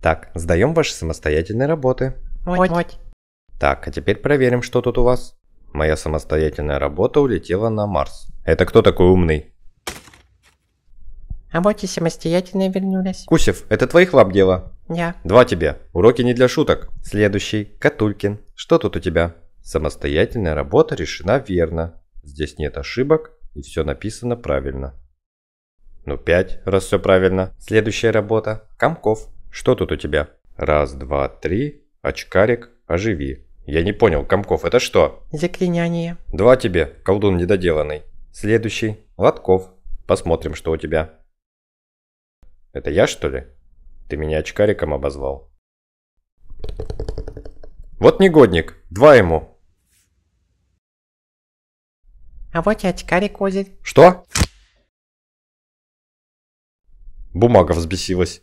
Так, сдаем ваши самостоятельные работы. Моть, моть. Так, а теперь проверим, что тут у вас. Моя самостоятельная работа улетела на Марс. Это кто такой умный? А вот и самостоятельная вернулась. Кусев, это твоих лап дело? Я. Два тебе. Уроки не для шуток. Следующий. Катулькин. Что тут у тебя? Самостоятельная работа решена верно. Здесь нет ошибок и все написано правильно. Ну, пять, раз все правильно. Следующая работа. Комков. Что тут у тебя? Раз, два, три. Очкарик, оживи. Я не понял, Комков, это что? Заклинание. Два тебе, колдун недоделанный. Следующий. Лотков. Посмотрим, что у тебя. Это я, что ли? Ты меня очкариком обозвал. Вот негодник. Два ему. А вот и очкарик озерь. Что? Бумага взбесилась.